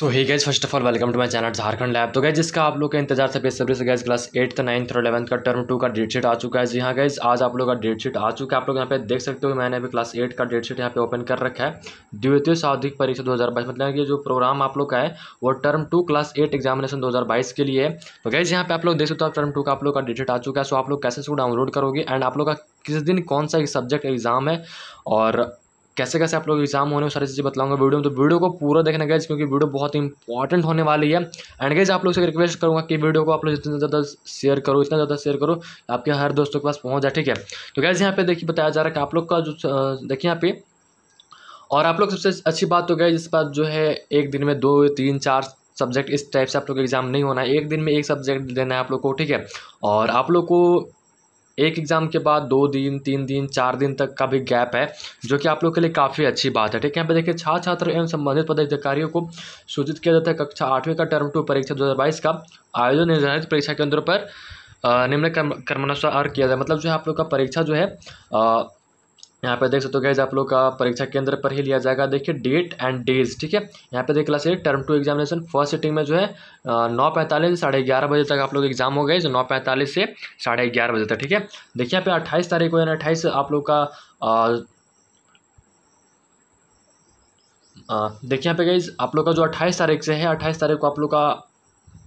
so hi guys first of all welcome to my channel Jharkhand lab तो guys जिसका आप लोग का इंतजार से बेसब्री से गैस क्लास एट्थ नाइन्थ और इलेवंथ का टर्म टू का डेट शीट आ चुका है जी हाँ गैज आज आप लोग का डेट शीट आ चुका है आप लोग यहाँ पे देख सकते हो मैंने अभी क्लास एट का डेट शीट यहाँ पे ओपन कर रखा है द्वितीय साधिक परीक्षा दो मतलब कि जो प्रोग्राम आप लोग का है वो term two class eight examination दो के लिए तो गैज यहाँ पे आप लोग देख सकते हो टर्म टू का आप लोग का डेट शीट आ चुका है सो आप लोग कैसे उसको डाउनलोड करोगे एंड आप लोग का किस दिन कौन सा सब्जेक्ट एग्जाम है और कैसे कैसे आप लोग एग्जाम होने सारी चीज़ें बताऊंगा वीडियो में तो वीडियो को पूरा देखना गए क्योंकि वीडियो बहुत ही इंपॉर्टेंट होने वाली है एंड गैज आप लोग से रिक्वेस्ट करूँगा कि वीडियो को आप लोग जितना ज़्यादा शेयर करो इतना ज़्यादा शेयर करो आपके हर दोस्तों के पास पहुँच जाए ठीक है तो गैज यहाँ पे देखिए बताया जा रहा है कि आप लोग का जो देखिए यहाँ पे और आप लोग सबसे अच्छी बात तो गए जिस बात जो है एक दिन में दो तीन चार सब्जेक्ट इस टाइप से आप लोग एग्जाम नहीं होना है एक दिन में एक सब्जेक्ट देना है आप लोग को ठीक है और आप लोग को एक एग्ज़ाम के बाद दो दिन तीन दिन चार दिन तक का भी गैप है जो कि आप लोग के लिए काफ़ी अच्छी बात है ठीक है यहाँ पे देखिए छात्र छात्र एवं संबंधित पदाधिकारियों को सूचित किया जाता है कक्षा आठवीं का टर्म टू परीक्षा दो का आयोजन निर्धारित परीक्षा केंद्रों पर निम्न क्रमानुसार किया जाए मतलब जो है आप लोग का परीक्षा जो है यहाँ पे देख सकते हो गैज आप लोग का परीक्षा केंद्र पर ही लिया जाएगा देखिए डेट एंड डेज ठीक है यहाँ पे देखिए class eight term two examination first sitting में जो है नौ पैंतालीस साढ़े ग्यारह बजे तक आप लोग एग्जाम हो गए जो नौ पैंतालीस से साढ़े ग्यारह बजे तक ठीक है देखिए यहाँ पे अट्ठाईस तारीख को यानी अट्ठाईस आप लोग का देखिए यहाँ पे गई आप लोग का जो अट्ठाईस तारीख से है अट्ठाईस तारीख को आप लोग का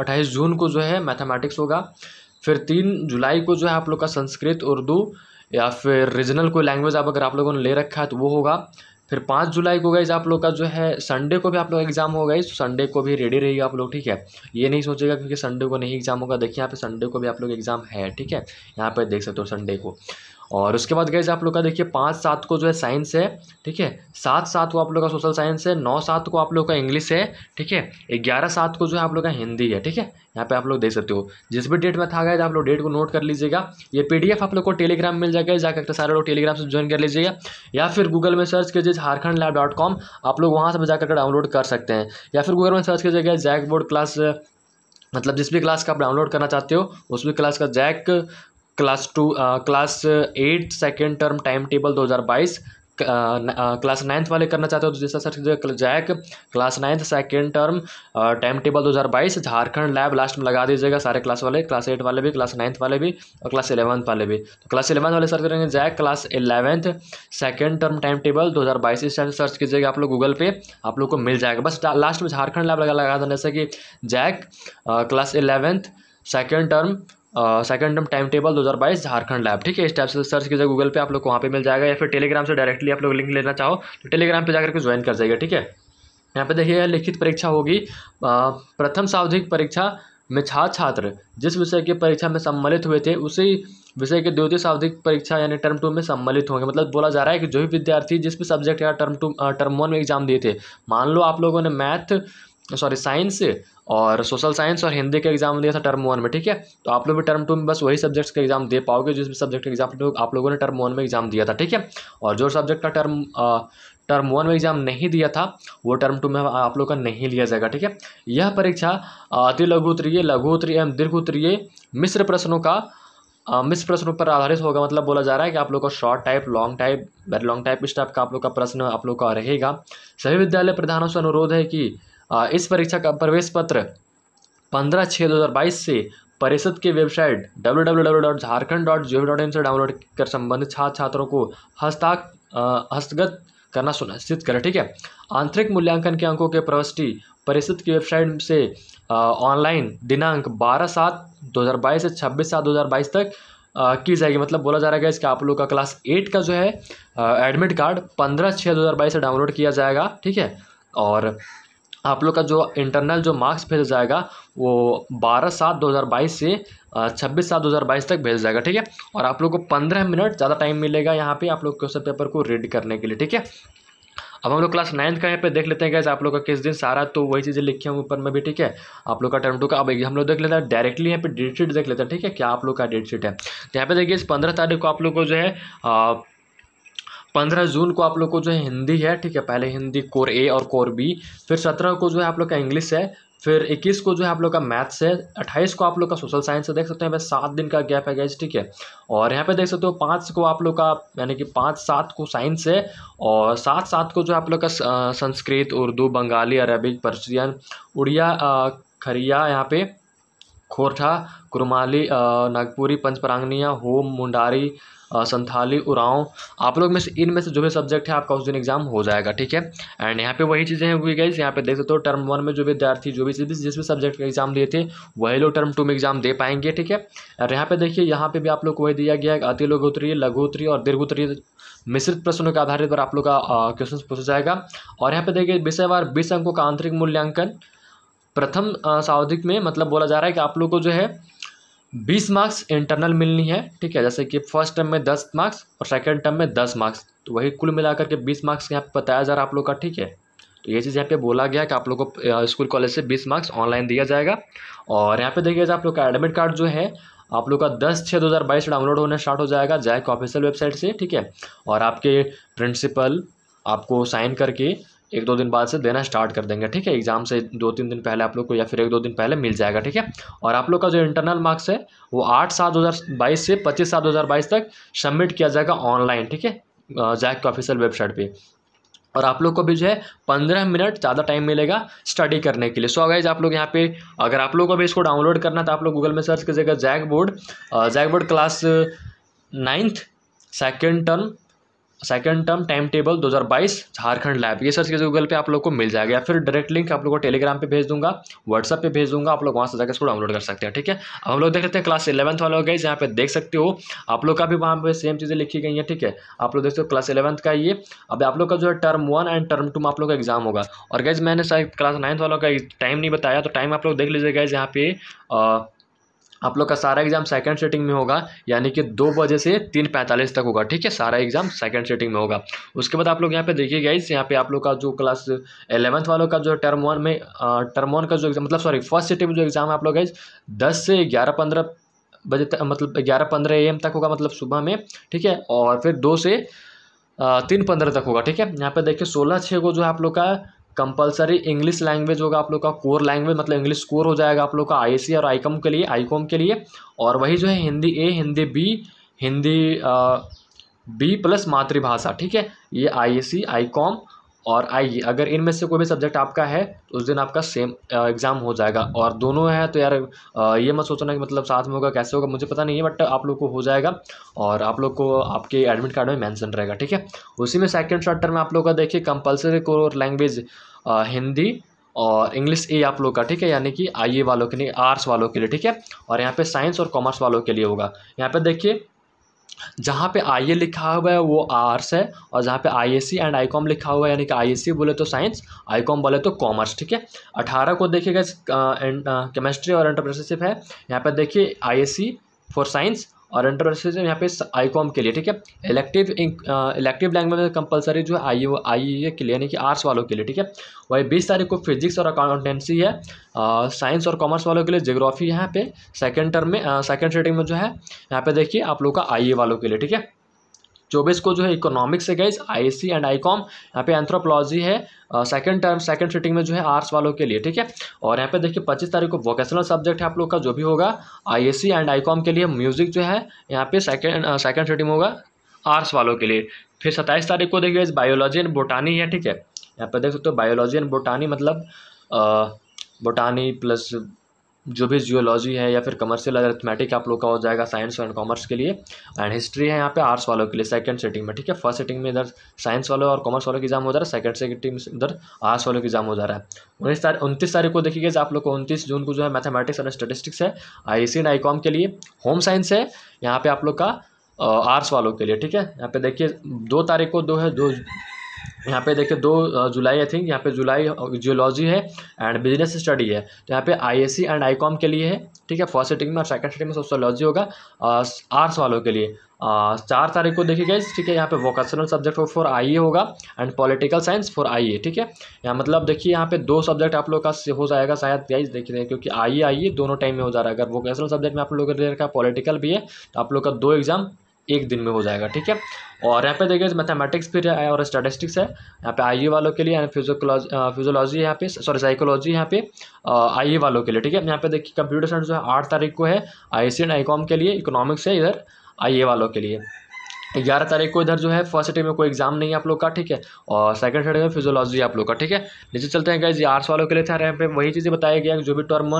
अट्ठाईस जून को जो है मैथमेटिक्स होगा फिर तीन जुलाई को जो है आप लोग का संस्कृत उर्दू या फिर रीजनल कोई लैंग्वेज आप अगर आप लोगों ने ले रखा है तो वो होगा फिर पाँच जुलाई को गई आप लोग का जो है संडे को भी आप लोग एग्जाम हो गई संडे तो को भी रेडी रहिए आप लोग ठीक है ये नहीं सोचेगा क्योंकि संडे को नहीं एग्जाम होगा देखिए यहाँ पे संडे को भी आप लोग एग्जाम है ठीक है यहाँ पे देख सकते हो संडे को और उसके बाद गैज आप लोग का देखिए पाँच सात को जो है साइंस है ठीक है सात सात को आप लोग का सोशल साइंस है नौ सात को आप लोग का इंग्लिश है ठीक है ग्यारह सात को जो है आप लोग का हिंदी है ठीक है यहाँ पे आप लोग देख सकते हो जिस भी डेट में था गया आप लोग डेट को नोट कर लीजिएगा ये पीडीएफ आप लोग को टेलीग्राम मिल जाएगा जाकर सारे लोग टेलीग्राम से ज्वाइन कर लीजिएगा या फिर गूगल में सर्च कीजिए झारखंड लैब डॉट कॉम आप लोग वहाँ से जाकर डाउनलोड कर सकते हैं या फिर गूगल में सर्च कीजिएगा जैक बोर्ड क्लास मतलब जिस भी क्लास का आप डाउनलोड करना चाहते हो उस भी क्लास का JAC class two class eight second term time table दो हज़ार बाईस क्लास नाइन्थ वाले करना चाहते हो तो जैसा sir JAC class ninth second term time table दो हज़ार बाईस झारखंड लैब लास्ट में लगा दीजिएगा सारे क्लास वाले क्लास एट वाले भी क्लास नाइन्थ वाले भी और क्लास इलेवंथ वाले भी तो क्लास इलेवंथ वाले सर्च करेंगे JAC class eleventh second term time table दो हज़ार बाईस इस टाइम सर्च कीजिएगा आप लोग गूगल पे आप लोग को मिल जाएगा बस लास्ट में झारखंड लैब लगा लगा देना जैसे कि JAC class eleventh second term second term time table बाईस झारखंड लैब ठीक है इस टाइप से सर्च कीजिए गूगल पे आप लोग को वहाँ पे मिल जाएगा या फिर टेलीग्राम से डायरेक्टली आप लोग लिंक लेना चाहो तो टेलीग्राम पे जाकर के ज्वाइन कर जाएगा ठीक है यहाँ पे देखिए लिखित परीक्षा होगी प्रथम सावधिक परीक्षा में छात्र छात्र जिस विषय की परीक्षा में सम्मिलित हुए थे उसी विषय के द्वितीय सावधिक परीक्षा यानी टर्म टू में सम्मिलित होंगे मतलब बोला जा रहा है कि जो भी विद्यार्थी जिस भी सब्जेक्ट या टर्म टू टर्म वन में एग्जाम दिए थे मान लो आप लोगों ने मैथ सॉरी साइंस और सोशल साइंस और हिंदी के एग्जाम दिया था टर्म वन में ठीक है तो आप लोग भी टर्म टू में बस वही सब्जेक्ट्स के एग्जाम दे पाओगे जिस भी सब्जेक्ट का एग्जाम आप लोगों ने टर्म वन में एग्जाम दिया था ठीक है और जो सब्जेक्ट का टर्म टर्म वन में एग्जाम नहीं दिया था वो टर्म टू में आप लोग का नहीं लिया जाएगा ठीक है यह परीक्षा अति लघु उत्तरीय लघु उत्तरीय एवं दीर्घ उत्तरीय मिश्र प्रश्नों का मिस प्रश्नों पर आधारित होगा मतलब बोला जा रहा है कि आप लोग का short type long type very long type इस टाइप का आप लोग का प्रश्न आप लोग का रहेगा सभी विद्यालय प्रधानों से अनुरोध है कि इस परीक्षा का प्रवेश पत्र पंद्रह छः दो हज़ार बाईस से परिषद की website W W W dot Jharkhand dot G dot in से डाउनलोड कर संबंधित छात्र छात्रों को हस्ताक हस्तगत करना सुनिश्चित करें ठीक है आंतरिक मूल्यांकन के अंकों के प्रविष्टि परिषद की वेबसाइट से ऑनलाइन दिनांक बारह सात दो हज़ार बाईस से छब्बीस सात दो हज़ार बाईस तक आ, की जाएगी मतलब बोला जा रहा है इसका आप लोग का क्लास एट का जो है एडमिट कार्ड पंद्रह छः दो हज़ार बाईस से डाउनलोड किया जाएगा ठीक है और आप लोग का जो इंटरनल जो मार्क्स भेजा जाएगा वो 12 सात 2022 से 26 सात 2022 तक भेजा जाएगा ठीक है और आप लोग को 15 मिनट ज़्यादा टाइम मिलेगा यहाँ पे आप लोग क्वेश्चन पेपर को रीड करने के लिए ठीक है अब हम लोग क्लास नाइन्थ का यहाँ पे देख लेते हैं गैस आप लोग का किस दिन सारा तो वही चीज़ें लिखी हैं ऊपर में भी ठीक है आप लोग का टर्म टू का अब हम लोग देख लेते हैं डायरेक्टली यहाँ पे डेट शीट देख लेते हैं ठीक है क्या आप लोग का डेट शीट है तो यहाँ पे देखिए इस पंद्रह तारीख को आप लोग को जो है पंद्रह जून को आप लोग को जो है हिंदी है ठीक है पहले हिंदी कोर ए और कोर बी फिर सत्रह को जो है आप लोग का इंग्लिश है फिर इक्कीस को जो है आप लोग का मैथ्स है अट्ठाईस को आप लोग का सोशल साइंस है देख सकते हैं सात दिन का गैप है गैस ठीक है और यहाँ पे देख सकते हो पाँच को आप लोग का यानी कि पाँच सात को साइंस है और सात सात को जो है आप लोग का संस्कृत उर्दू बंगाली अरबिक पर्शियन उड़िया खरिया यहाँ पे खोरठा कुरमाली नागपुरी पंचप्रांगनिया होम मुंडारी संथाली उराव आप लोग में से इन में से जो भी सब्जेक्ट है आपका उस दिन एग्जाम हो जाएगा ठीक है एंड यहाँ पे वही चीज़ें हुई गई यहाँ पे देख सकते हो टर्म वन में जो विद्यार्थी जो भी जिस भी सब्जेक्ट का एग्जाम दिए थे वही लोग टर्म टू में एग्जाम दे पाएंगे ठीक है और यहाँ पे देखिए यहाँ पे भी आप लोग को वही दिया गया है अति लघुत्तरीय लघुतरी और दीर्घोत्तरीय मिश्रित प्रश्नों के आधारित पर आप लोग का क्वेश्चन पूछा जाएगा और यहाँ पे देखिए विषयवार बीस अंकों का आंतरिक मूल्यांकन प्रथम सावधिक में मतलब बोला जा रहा है कि आप लोग को जो है बीस मार्क्स इंटरनल मिलनी है ठीक है जैसे कि फर्स्ट टर्म में दस मार्क्स और सेकेंड टर्म में दस मार्क्स तो वही कुल मिलाकर के बीस मार्क्स यहाँ पे बताया जा रहा है आप लोग का ठीक है तो ये चीज़ यहाँ पे बोला गया कि आप लोग को स्कूल कॉलेज से बीस मार्क्स ऑनलाइन दिया जाएगा और यहाँ पे देखिए आप लोग का एडमिट कार्ड जो है आप लोग का दस छः दो हज़ार बाईस डाउनलोड होना स्टार्ट हो जाएगा जैक ऑफिशियल वेबसाइट से ठीक है और आपके प्रिंसिपल आपको साइन करके एक दो दिन बाद से देना स्टार्ट कर देंगे ठीक है एग्ज़ाम से दो तीन दिन पहले आप लोग को या फिर एक दो दिन पहले मिल जाएगा ठीक है और आप लोग का जो इंटरनल मार्क्स है वो आठ सात दो हज़ार बाईस से पच्चीस सात दो हज़ार बाईस तक सबमिट किया जाएगा ऑनलाइन ठीक है जैक के ऑफिशियल वेबसाइट पे और आप लोग को भी जो है पंद्रह मिनट ज़्यादा टाइम मिलेगा स्टडी करने के लिए सो अगर आप लोग यहाँ पे अगर आप लोग को भी इसको डाउनलोड करना है तो आप लोग गूगल में सर्च कीजिएगा JAC board JAC board class ninth second term second term time table 2022 Jharkhand lab ये सर्च कीजिए गूगल पे आप लोग को मिल जाएगा या फिर डायरेक्ट लिंक आप लोग को टेलीग्राम पे भेज दूंगा व्हाट्सअप पे भेज दूंगा आप लोग वहाँ से जाकर इसको डाउनलोड कर सकते हैं ठीक है अब हम लोग देख लेते हैं क्लास इलेवंथ वाले गए यहाँ पे देख सकते हो आप लोग का भी वहाँ पर सेम चीज़ें लिखी गई हैं ठीक है आप लोग देख सकते हो क्लास इलेवंथ का ये अब आप लोग का जो है term one and term two में आप लोग का एग्जाम होगा और गैज मैंने क्लास नाइन्थ वालों का टाइम नहीं बताया तो टाइम आप लोग देख लीजिए गैज यहाँ पे आप लोग का सारा एग्जाम सेकंड सेटिंग में होगा यानी कि दो बजे से तीन पैंतालीस तक होगा ठीक है सारा एग्जाम सेकंड सेटिंग में होगा उसके बाद आप लोग यहाँ पे देखिए गाइस यहाँ पे आप लोग का जो क्लास एलेवंथ वालों का जो टर्म वन में टर्म वन का जो एग्जाम मतलब सॉरी फर्स्ट सिटी में जो एग्जाम है आप लोग गाइज दस से ग्यारह पंद्रह बजे तक मतलब ग्यारह पंद्रह ए तक होगा मतलब सुबह में ठीक है और फिर दो से तीन पंद्रह तक होगा ठीक है यहाँ पे देखिए सोलह छः को जो है आप लोग का कंपलसरी इंग्लिश लैंग्वेज होगा आप लोग का कोर लैंग्वेज मतलब इंग्लिश कोर हो जाएगा आप लोग का आई और आईकॉम के लिए आईकॉम के लिए और वही जो है Hindi A Hindi B Hindi B plus मातृभाषा ठीक है ये आई एस सी आई कॉम और आइए अगर इनमें से कोई भी सब्जेक्ट आपका है तो उस दिन आपका सेम एग्ज़ाम हो जाएगा और दोनों हैं तो यार ये मत सोचना कि मतलब साथ में होगा कैसे होगा मुझे पता नहीं है बट आप लोग को हो जाएगा और आप लोग को आपके एडमिट कार्ड में मैंसन रहेगा ठीक है उसी में सेकेंड चैप्टर में आप लोग का देखिए कंपलसरी कोर लैंग्वेज हिंदी और इंग्लिश ए आप लोग का ठीक है यानी कि आई वालों के लिए आर्ट्स वालों के लिए ठीक है और यहाँ पे साइंस और कॉमर्स वालों के लिए होगा यहाँ पे देखिए जहाँ पे आई ए लिखा हुआ है वो आर्ट्स है और जहाँ पे I S C and I com लिखा हुआ है यानी कि आई एस सी बोले तो साइंस आई कॉम बोले तो कॉमर्स ठीक है अठारह को देखिएगा केमिस्ट्री और एंटरप्रेनरशिप है यहाँ पर देखिए I S C for science और एंट्रेंसिज्म यहाँ पे आईकॉम के लिए ठीक है इलेक्टिव इलेक्टिव लैंग्वेज में कंपलसरी जो है आई आई e के लिए यानी कि आर्ट्स वालों के लिए ठीक है वही बीस तारीख को फिजिक्स और अकाउंटेंसी है साइंस uh, और कॉमर्स वालों के लिए जोग्राफी यहाँ पे सेकेंड टर्म में सेकेंड uh, सेटिंग में जो है यहाँ पे देखिए आप लोग का आई e वालों के लिए ठीक है चौबीस को जो है इकोनॉमिक्स है गाइज आई एंड आईकॉम यहाँ पे एंथ्रोपोलॉजी है सेकंड टर्म सेकंड सीटिंग में जो है आर्ट्स वालों के लिए ठीक है और यहाँ पे देखिए पच्चीस तारीख को वोकेशनल सब्जेक्ट है आप लोग का जो भी होगा आई एंड आईकॉम के लिए म्यूजिक जो है यहाँ पे सेकेंड सेकेंड सीटिंग होगा आर्ट्स वालों के लिए फिर सत्ताईस तारीख को देखिए बायोलॉजी एंड बोटानी है ठीक है यहाँ पे देख सकते हो बायोलॉजी एंड बोटानी मतलब बोटानी प्लस जो भी जियोलॉजी है या फिर कमर्शियल अर्थमेटिक आप लोग का हो जाएगा साइंस एंड कॉमर्स के लिए एंड हिस्ट्री है यहाँ पे आर्ट्स वालों के लिए सेकंड सेटिंग में ठीक है फर्स्ट सेटिंग में इधर साइंस वालों और कॉमर्स वालों का एग्जाम हो जा रहा है सेकंड सेटिंग में इधर आर्ट्स वालों की एग्जाम हो जा रहा है उन्नीस तारीख उनतीस तारीख को देखिएगा आप लोग को उनतीस जून को जो है मैथमेटिक्स एंड स्टेटिस्टिक्स है आई सी एंड आई के लिए होम साइंस है यहाँ पर आप लोग का आर्ट्स वालों के लिए ठीक है यहाँ पे देखिए दो तारीख को दो है दो यहाँ पे देखिए दो जुलाई आई थिंक यहाँ पे जुलाई जियोलॉजी है एंड बिजनेस स्टडी है तो यहाँ पे आईएससी एंड आईकॉम के लिए है ठीक है फर्स्ट सेटिंग में और सेकंड सेटिंग में सोशोलॉजी होगा आर्ट्स वालों के लिए चार तारीख को देखिए गाइज ठीक है यहाँ पे वोकेशनल सब्जेक्ट फॉर आई होगा and political science for I ठीक है यहाँ मतलब देखिए यहाँ पे दो सब्जेक्ट आप लोग का हो जाएगा शायद गाइज देख रहे हैं क्योंकि आई आई e, e दोनों टाइम में हो जा रहा है अगर वोकेशनल सब्जेक्ट में आप लोगों का पॉलिटिकल भी है तो आप लोग का दो एग्जाम एक दिन में हो जाएगा ठीक है और यहाँ पे देखिए मैथमेटिक्स फिर है और स्टैटिस्टिक्स है यहाँ पे आई वालों के लिए फिजियोलॉजी फिजियोलॉजी यहाँ पे सॉरी साइकोलॉजी यहाँ पे आई वालों के लिए ठीक है यहाँ पे देखिए कंप्यूटर साइंस जो है आठ तारीख को है आई सी एंड आई कॉम के लिए इकोनॉमिक्स है इधर आई वालों के लिए ग्यारह तारीख को इधर जो है फर्स्ट डे में कोई एग्जाम नहीं है आप लोग का ठीक है और सेकंड डे में फिजियोलॉजी आप लोग का ठीक है नीचे चलते हैं गाइज आर्ट्स वालों के लिए था यहाँ पे वही चीज़ें बताया गया जो भी टर्म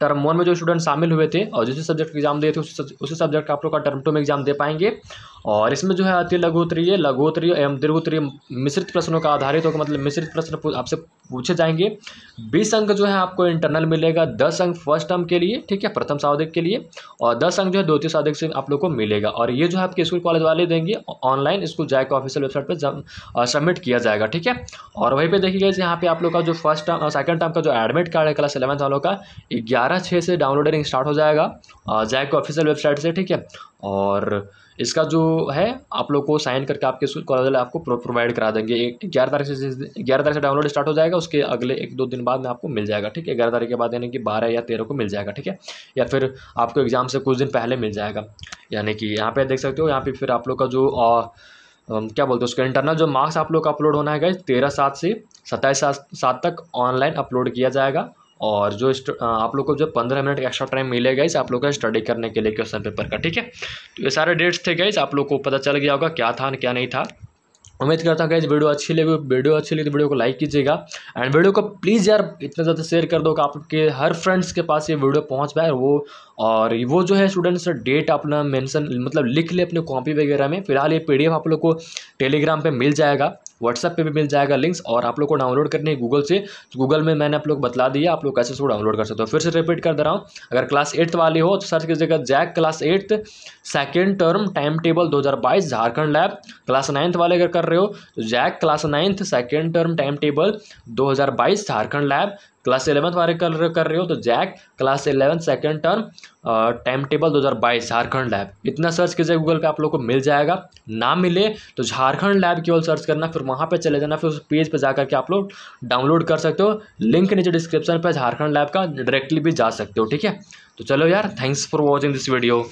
टर्म वन में जो स्टूडेंट शामिल हुए थे और जिस सब्जेक्ट के एग्जाम दिए थे उसी सब्जेक्ट का आप लोग का टर्म टू में एग्जाम दे पाएंगे और इसमें जो है आती है लघुत्तरीय लघुत्तरीय एवं दीर्घोत्तरीय मिश्रित प्रश्नों का आधारित होगा मतलब मिश्रित प्रश्न आपसे पूछे जाएंगे बीस अंक जो है आपको इंटरनल मिलेगा दस अंक फर्स्ट टर्म के लिए ठीक है प्रथम सावधिक के लिए और दस अंक जो है द्वितीय सावधिक से आप लोग को मिलेगा और ये जो है आपके स्कूल कॉलेज वाले देंगे ऑनलाइन स्कूल जाए ऑफिशियल वेबसाइट पर सबमिट किया जाएगा ठीक है और वहीं पर देखिएगा यहाँ पे आप लोग का जो फर्स्ट टर्म सेकंड टर्म का जो एडमिट कार्ड है क्लास इलेवंथ वालों का ग्यारह छः से डाउनलोडिंग स्टार्ट हो जाएगा जैक ऑफिशियल वेबसाइट से ठीक है और इसका जो है आप लोग को साइन करके आपके कॉलेज आपको प्रोवाइड करा देंगे ग्यारह तारीख से ग्यारह तारीख से डाउनलोड स्टार्ट हो जाएगा उसके अगले एक दो दिन बाद में आपको मिल जाएगा ठीक है ग्यारह तारीख के बाद यानी कि बारह या तेरह को मिल जाएगा ठीक है या फिर आपको एग्ज़ाम से कुछ दिन पहले मिल जाएगा यानी कि यहाँ पर देख सकते हो यहाँ पर फिर आप लोग का जो क्या बोलते हैं उसका इंटरनल जो मार्क्स आप लोग का अपलोड होना है गए तेरह सात से सत्ताईस सात तक ऑनलाइन अपलोड किया जाएगा और जो आप लोग को जो पंद्रह मिनट का एक्स्ट्रा टाइम मिलेगा इस आप लोग का स्टडी करने के लिए क्वेश्चन पेपर का ठीक है तो ये सारे डेट्स थे गाइज आप लोग को पता चल गया होगा क्या था क्या नहीं था उम्मीद करता हूँ गाइज वीडियो अच्छी लगी वीडियो अच्छी लगी तो वीडियो को लाइक कीजिएगा एंड वीडियो को प्लीज़ यार इतना ज़्यादा शेयर कर दो कि आपके हर फ्रेंड्स के पास ये वीडियो पहुँच पाए वो और वो जो है स्टूडेंट्स डेट अपना मेंशन मतलब लिख ले अपने कॉपी वगैरह में फिलहाल ये पीडीएफ आप लोग को टेलीग्राम पर मिल जाएगा व्हाट्सएप पे भी मिल जाएगा लिंक्स और आप लोग को डाउनलोड करनी है गूगल से गूगल में मैंने आप लोग बता दिया आप लोग कैसे उसको डाउनलोड कर सकते हो फिर से रिपीट कर दे रहा हूँ अगर क्लास एट्थ वाली हो तो सर्च कीजिएगा JAC class eighth second term time table दो झारखंड लैब क्लास नाइन्थ वाले अगर कर रहे हो तो JAC class ninth second term time table दो झारखंड लैब क्लास इलेवंथ वाले कर कर रहे हो तो JAC class eleventh second term time table दो हज़ार बाईस झारखंड लैब इतना सर्च कीजिए गूगल पे आप लोग को मिल जाएगा ना मिले तो झारखंड लैब केवल सर्च करना फिर वहाँ पे चले जाना फिर उस पेज पे जाकर के आप लोग डाउनलोड कर सकते हो लिंक नीचे डिस्क्रिप्शन पे झारखंड लैब का डायरेक्टली भी जा सकते हो ठीक है तो चलो यार thanks for watching this video